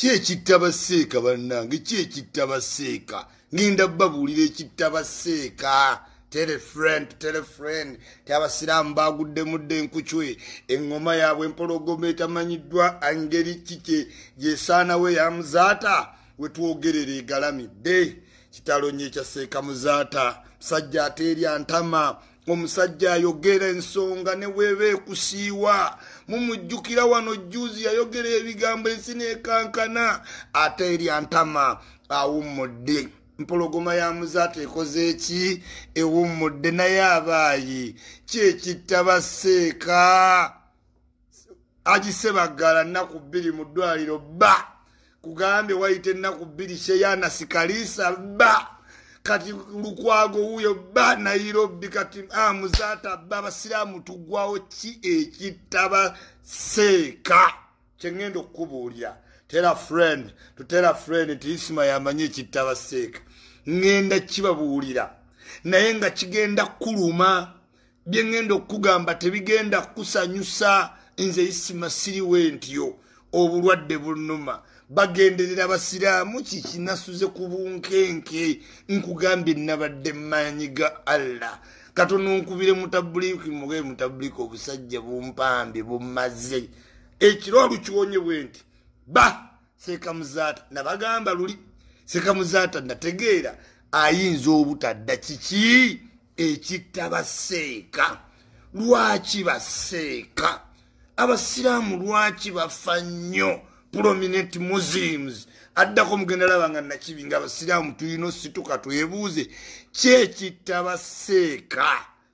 ki ekitta baseeka bannange ki ekitta baseeka ngenda babuulira ekitta baseeka telefriend telefriend tyabasiraamu bagudde mudde enkucwe eŋoma yaabwe empologoma etamanyiddwa angeri kike gyesaanawo eyamuzaata wetwogerera egalamidde kitalo nyo ekyaseeka muzaata musajja ate erya ntama omusajja ayogera ensonga ne weeba ekusiiwa mumujjukira wano jjuzi yayogera ebigambo ensi nekankana ate erya ntama awummudde mpologoma yamuzaata ekozeeki ewummudde naye abaayi kyekittabaseeka agisebaggala nnaku bbiri mu ddwaliro bba kugambe wayita ennaku bbiri kyeyanasikaliisa bba kati lukwago wuyo ba nairobi kati amuzata ah, ba basiramu tugwawo ki ekitaba seeka kyeŋŋenda okukubuulya tera friend tutera friend nti isima yamanyi ekitaba seeka ŋŋenda kibabuulira naye nga kigenda kuluma bye ŋŋenda okugamba tebigenda kusanyusa nze isima siriwe ntyo obulwadde bunuma bagenderera basiraamu kiki nasuze ku bunkenke nkugambye nabadde maanyi ga allah katono nkubire mutabuliki mugee mutabuliki obusajja bumpambe bumaze ekirwalu kiwonyebwe nti ba sekamuzaata nabagamba luli sekamuzaata nategeera ayinza obutadda kiki ekitta baseeka lwaki baseeka abasiraamu lwaki bafa nnyo prominent muslims addako mugenda labanga nakibi nga abasiraamu tuyina osituka twebuuze kyekitta baseeka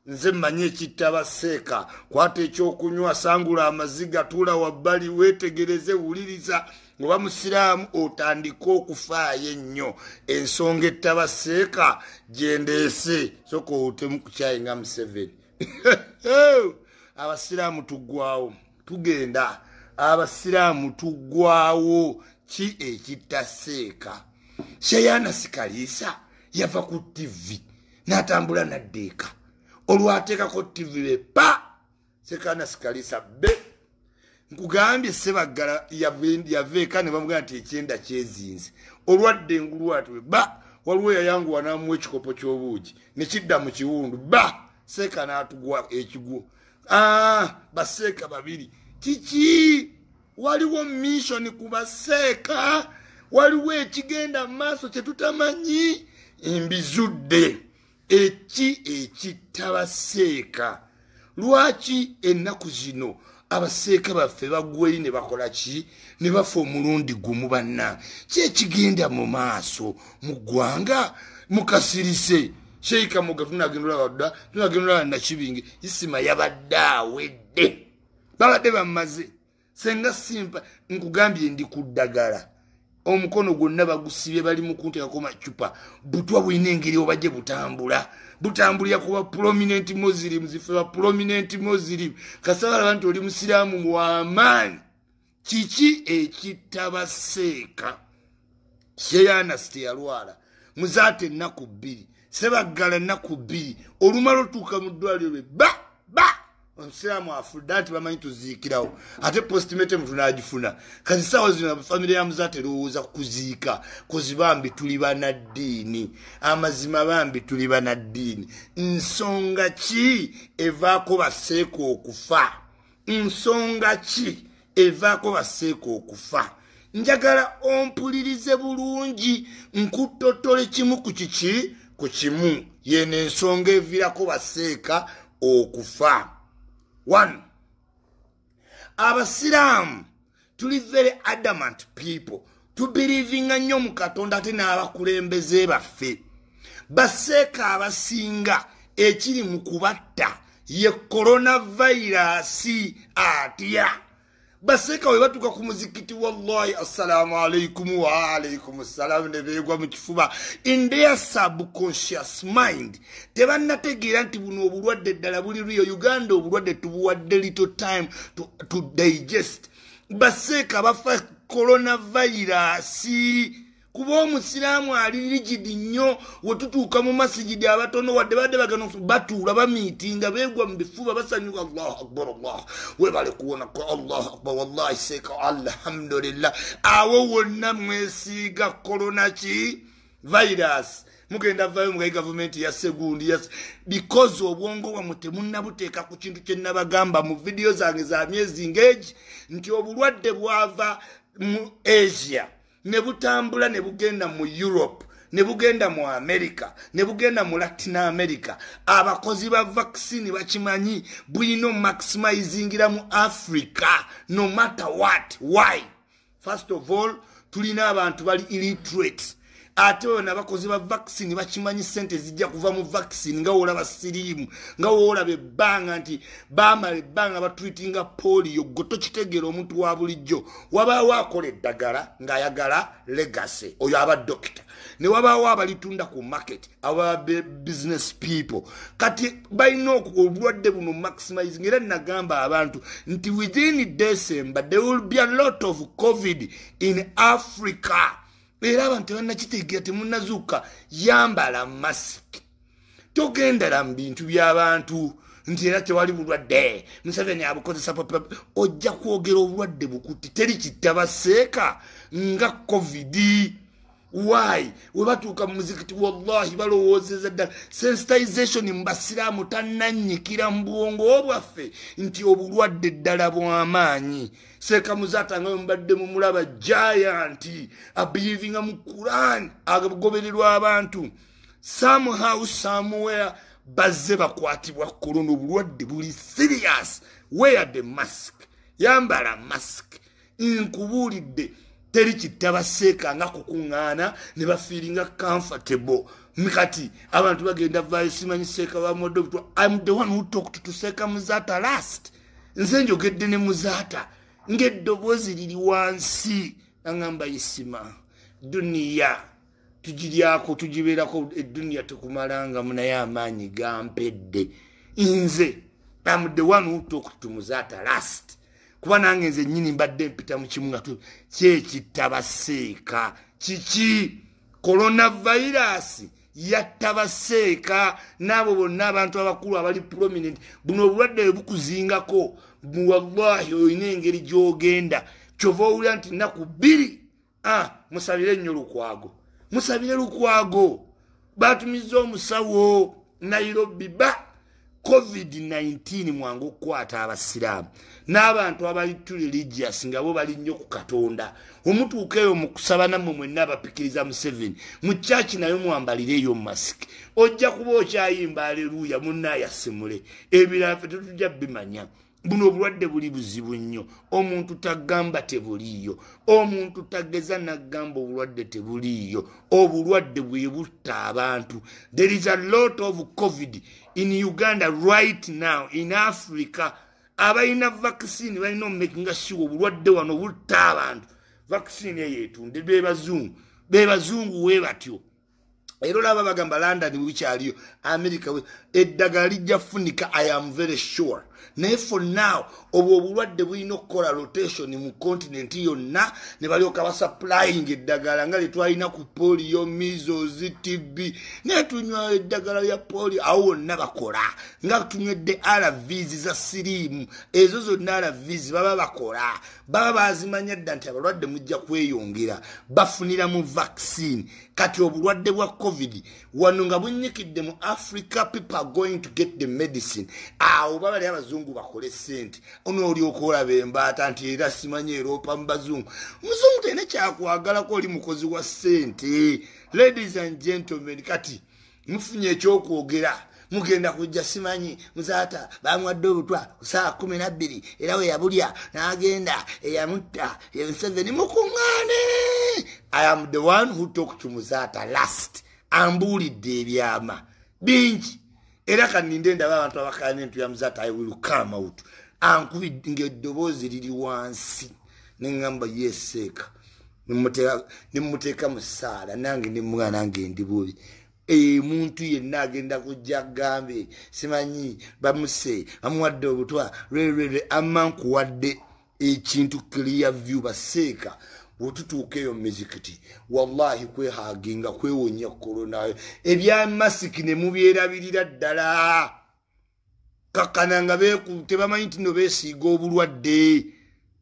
nze mmanyi ekitta baseeka kwata ekyokunywa sangula amaziga tuula wabbali weetegereze wuliriza oba musiraamu otandike okufaayo ennyo ensonga ettabaseeka gyendeese soka otemu kukyayi nga museveni abasiraamu tuggwawo tugenda abasiraamu tugwawo ki ekitaseeka sheyana sikaliisa yava ku tivi n'atambula naddeeka olwateekako tivi be pa sekana sikaliisa be nkugambye sebaggala yaveeka ne bamugamba nti ekyenda kyezinze olwadde engulu atiwe ba waliwo yayanguwa namu ekikopo ky'obuugi ne kidda mu kiwundu ba seeka n'atugwa ekigwo a baseeka babiri kiki waliwo missioni kubaseeka waliwo ekigenda maaso kyetutamanyi mbizudde eki ekitabaseeka lwaki ennaku zino abaseeka baffe bagweri ne bakola ki ne bafa omulundi gumu banna ki ekigenda mu maaso mu ggwanga mukasirise sheikamuga tunagendaolaba dda tunagendaolaba nakibinge isima yabadde awedde babadde bamaze senga simpa nkugambye ndi kuddagala omukono gwonna bagusibye bali mukuntekako macupa butwa bwina engeri obajje butambula butambulira kuba prominent mosirim zifeba prominent mosirim kasabalaba nti oli musiraamu wamaani kiki ekitabaseeka sheyanasi teyalwala muzaata ennaku bbiri sebaggala ennaku bbiri olumala otuuka mu ddwaliro lwe ba ba omusiraamu afudde ati bamanyi tuziikirawo ate postimete mutunagifuna kati sawa zino famiry yamuza terowooza kuziika kozi bambi tuli banaddiini amazima bambi tuli banaddiini nsonga ki evaako baseeka okufa nsonga ki evaako baseeka okufa njagala ompulirize bulungi nkutotole kimu ku kiki ku kimu yeno ensonga eviirako baseeka okufa abasiraamu tuli very adamant people tubirivinga nnyo mu katonda ate n'abakulembeze baffe baseeka abasinga ekiri mu kubatta ye coronavairasi atya ah, basekawe batuka ku muzikiti wallahi assalamu alaikum waalaikum assalamu nebegwa mu kifuba in their subconscious mind tebanategeera nti buno obulwadde ddala buli ruyo uganda obulwadde tubuwadde little time to, to digest baseeka bafa coronavirus si, kuba omusiraamu ali rigidi nnyo wetutuuka mu masigidi abatono wadde badde bagana batuula bamitinga beegwa mu bifuba basanyuka allah akbar allah webale kuwonako allah akbar wallahi seeka alhamdulillah awo wonna mwesiiga korona ki virus mugenda vayo mugayi gavumenti ya segundi yas because obwongo bwamwe temunnabuteeka ku kintu kye nnabagamba mu vidiyo zange za myezi ngeegi nti obulwadde bwava mu asia ne butambula ne bugenda mu europe ne bugenda mu america ne bugenda mu latin america abakozi ba vaccine bakimanyi bulina omumaximizingira mu africa no matter what why first of all tulina abantu bali illiterate ate oyo nabakozi ba vaccine bakimanyi sente zijja kuva mu vaccine nga woolaba siriimu nga woolaba ebbanga nti baamala ebbanga batwitinga polio gwe tokitegeera omuntu wa bulijjo wabaawo akola eddagala ng'ayagala legacy oyo aba dokita ne wabaawo abalitunda ku market ababe business people kati balina obulwadde buno maximizing era nagamba abantu nti within december there will be a lot of covid in africa era abantu tebannakitegeera temunnazuuka yambala masiki togendala mu bintu by'abantu nti era tewali bulwadde musaveni abukozesa papa ojja kwogera obulwadde bukutti teri kittabaseeka nga covidi why webatuuka mu muzikiti wallahi balowoozeza ddala sensitization mubasiraamu tannanyikira mu bwongo bwaffe nti obulwadde ddala bwamaanyi seeka muzaata nga wemubadde mumulaba jayanti abiivinga mu quran agogobererwa abantu somehow somewere bazze bakwatibwa kolona obulwadde buli serious wear the mask yambala mask nkubuulidde in teri kitta baseeka nga kukuŋŋaana ne bafiiringa comfortable kati abantu bagenda vayo simanyi seeka ba modo bitwa im the one who talked to seeka muzata last nze njogedde ne muzata ng'eddoboozi liri wansi agamba yisima duniya tugiryako tugibeerako eduniya tekumalangamu naye amaanyi gampedde nze im the one who talked to muzata last kuba nange nzenyini mbadde mpita mukimu nga kyekittabaseeka kiki coronavirus yattabaseeka n'abo bonna abantu abakulu abali prominent buno obulwadde bukuzingako muwallahi olina engeri gy'ogenda kyova owulira nti naku bbiri ah, musabire nnyo lukwago musabire lukwago batumiza omusawo nairobi ba covid 19 mwangu okukwata abasiraamu n'abantu abali tu religious ngabo bali nnyo ku katonda omutuukeeyo mu kusaba nammwe mwenna abapikiriza museveni mu chaki naye mwambalireeyo masiki ojja kuba okyayimba aleluuya munnaayasimule ebirala fe tetujja bimanya buno obulwadde buli buzibu nnyo omuntu tagamba tebuliiyo omuntu tageza nagamba obulwadde tebuliiyo obulwadde bwe butta abantu there is a lot of covid in uganda right now in africa abalina vaccine balina omumekinga siwa obulwadde wano butta abantu vaccine eyetunde bebazungu bebazungu we batyo era olaba bagamba london bwebikyaliyo america eddagala lijja funika i am very sure naye fonaw obwo obulwadde bulina okukola rotation mu kontinenti yonna ne balyoka basupplying eddagala nga lyetwalina ku polio misos tb naye tunywa eddagala lya polio awo wonna bakola nga tunywedde rvs za sirimu ezo zonna rvs baba bakola baba bazimanya dda nti abalwadde mujja kweyongera bafuniramu vaccine kati obulwadde bwa covid wano nga bunyikidde mu africa people going to get the medicine awo baba lyaba abazungu bakole sente onoolyoka olaba embaata nti era simanyi eropa mu bazungu muzungu tena kyakwagalako oli mukozi wa sente ladies and gentlemen kati mufunye ekyokwogera mugenda kujja simanyi muzaata bamwadde obutwa saawa kumi nabbiri era weyabulya n'agenda eyamutta enseveni mukuŋŋaane i am the one who talk to muzaata last ambuulidde ebyama bingi era kaninde ndaba abantu abakaana entu yamuzata iwilukamaut ankubi ngaeddoboozi liri wansi neŋamba yeseeka nemuteeka mu saala nange nemugana ngaendibubi emuntu yenna agenda kujja agambe simanyi bamuse bamuwadde obutwa lwerere amankuwadde ekintu clear view baseeka wotutuuka eyo mizikiti wallahi kwehaginga kwewonya kukolonayo ebyamasiki nemubyerabirira ddala kakkananga tebamanyi tino besiiga obulwadde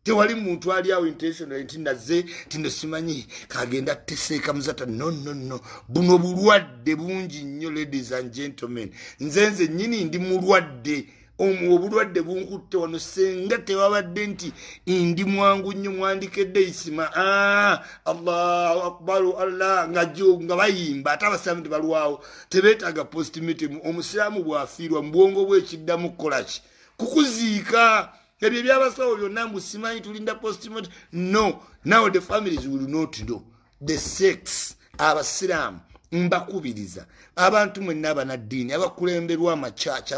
tewali muntu aliawo intentional nti naze tino simanyi kagenda teseeka muzata nonono buno bulwadde bungi nnyo ladies and gentlemen nzenze nyini ndi mulwadde omwo obulwadde bunkutte wano senga tewabadde nti ndi mwangu nnyo mwandikedde isima ah, allahu akbaru allah ngajo nga bayimba ate abasiramu tebalwawo tebeetaaga postmitimu omusiraamu bwafiirwa mu bwongo bwekiddamu kukolaki kukuziika ebyo ebyabasawo byonna mbu simanyi tulinda postmitim no now the families will not know the sex abasiraamu mbakubiriza abantu mwenna abanaddiini abakulemberwa amacaca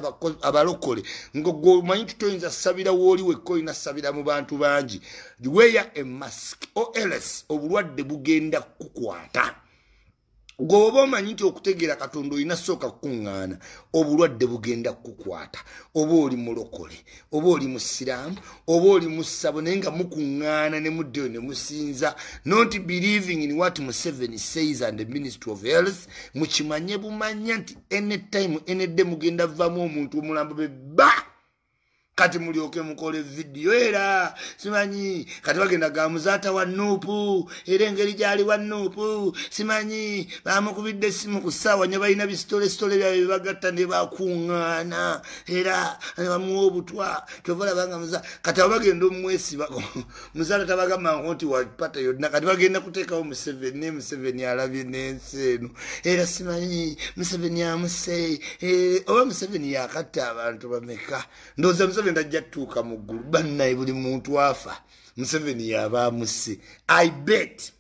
abalokole ngogomanyi tutoyinza ssabira wooli wekka olina ssabira mu bantu bangi weya emask ols obulwadde bugenda kukwata gwoba omanyi nti okutegeera katonda olina sooka kukuŋŋaana obulwadde bugenda kukukwata oba oli mulokole oba oli musiraamu oba oli musabo naye nga mukuŋŋaana ne muddeyo ne musinza not believing in what museven says and the ministry of health mukimanye bumanya nti enetime enedde mugenda vvamu omuntu omulambo bebba kati mulyoke mukole vidiyo era simanyi kati bagenda ga muzaata wa nuupu era engeri gyali wa nuupu simanyi bamukubidde simu ku ssaawa nye balina bisitolesitole byabwe bebagatta ne bakuŋŋaana era ne bamuwa obutwa kyova labanga muza kati abo bagenda omumwesiba muzaata tabagambako nti wapata yonna kati bagenda kuteekawo museveni ne museveni alabye n'ensi eno era simanyi museveni amuse eh, oba museveni yakatta abantu bameka ndowooza museveni museveni ajja tuuka mu ggulu bannaye buli muntu afa museveni yaba musi i bet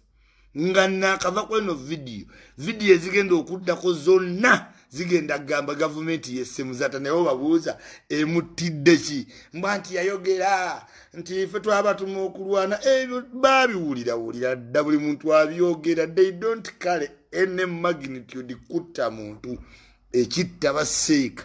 nga naakava kweno vidiyo vidiyo ezigenda okuddako zonna zigenda gamba gavumenti yesemuzata naye obabuuza emutidde ki mba nti yayogera nti fe twabatuma okulwana ebyo eh, babiwulira wulira dda buli muntu abyogera they don't kale ene magnitude kutta muntu ekitta baseeka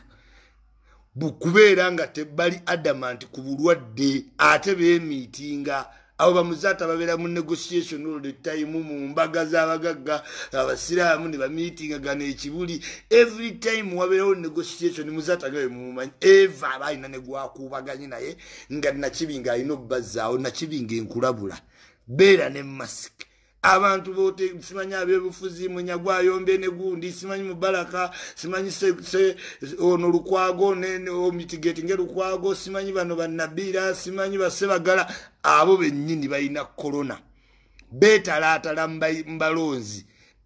bukubeera nga tebali adamanti ku bulwadde ate bemiitinga abo bamuzaata babeera mu negotiation all the time mu mbaga z'abagagga abasiraamu ne bamiitingagano ekibuli every time wabeerawo negotiation muzaata nga wemumumanyi eva aba alina negwakubaganye naye nga nakibi nga alina obubazaawo nakibi nga enkulabula beera ne masiki abantu bote simanyi abebufuzi munyagwayombe negundi simanyi mubalaka simanyi se, se, ono lukwago omitigetinge lukwago simanyi bano banabira simanyi basebagala abo bennyini balina korona betalatala mbalonzi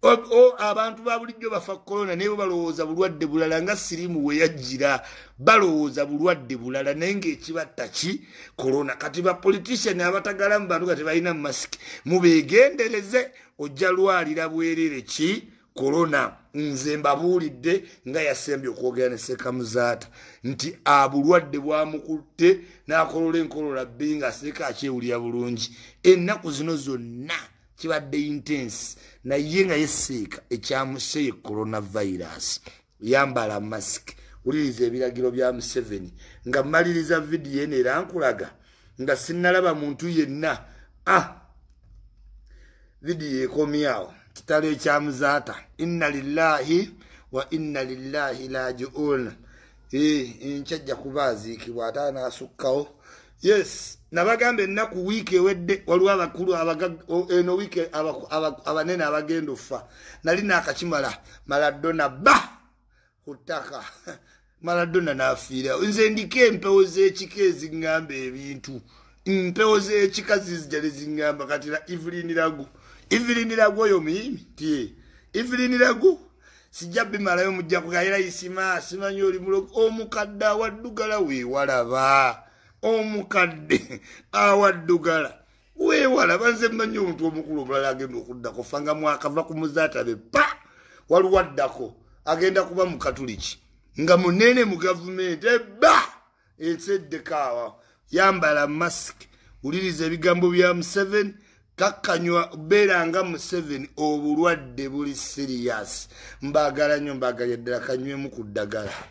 Oh, abantu ba bulijjo bafa korona naye balowooza bulwadde bulala nga sirimu we yajjira balowooza bulwadde bulala naye ngaekibatta ki korona kati bapolitician abatagala mu bantu nga tebalina masiki mubegendereze ojja lwalira bwerere ki korona nze mbabuulidde nga yasembye okwogera ne sekamuzaata nti abulwadde bwamukutte n'akolola enkolola bbi nga seeka akyewulira bulungi ennaku zino zonna kibadde intense naye nga yeseeka ekyamuseye coronavirus yambala mask uliriza ebiragiro bya museveni nga mmaliriza vidiyo eno era nkulaga nga sinnalaba muntu yenna ah vidiyo ekomyawo kitalo ekyamuzaata inna lillahi wa inna lillahi lajiun e eh, nkyajja kubaaziikibwa ate anaasukkawo yes nabagamba ennaku wiiki ewedde waliwo abakulu eno wiiki abanene abagenda ofa nali naakakimala maladona ba ku ttaka maladona naafiira nze ndiko empewo z'ekika ezingamba ebintu mpewo z'ekika zizijale zingamba kati la ivulinirago ivulinirago oyo muyimi ti ivulinirago sijja bimalayo mujja kugayira isima simanyi oli mulogo omukadde awaddugala weewalaba omukadde awaddugala weewala banze mmanyi omuntu omukulu omulala agenda okuddako fangamu akava ku muzaatabe pa waliwo addako agenda kuba mu katuliki nga munene mu gavumenti ba ensieddekaawa yambala mask wuliriza ebigambo bya museven kakkanywa beeranga museven obulwadde buli siriyas mbaagala nnyo mbaagalya ddala kanywemu ku ddagala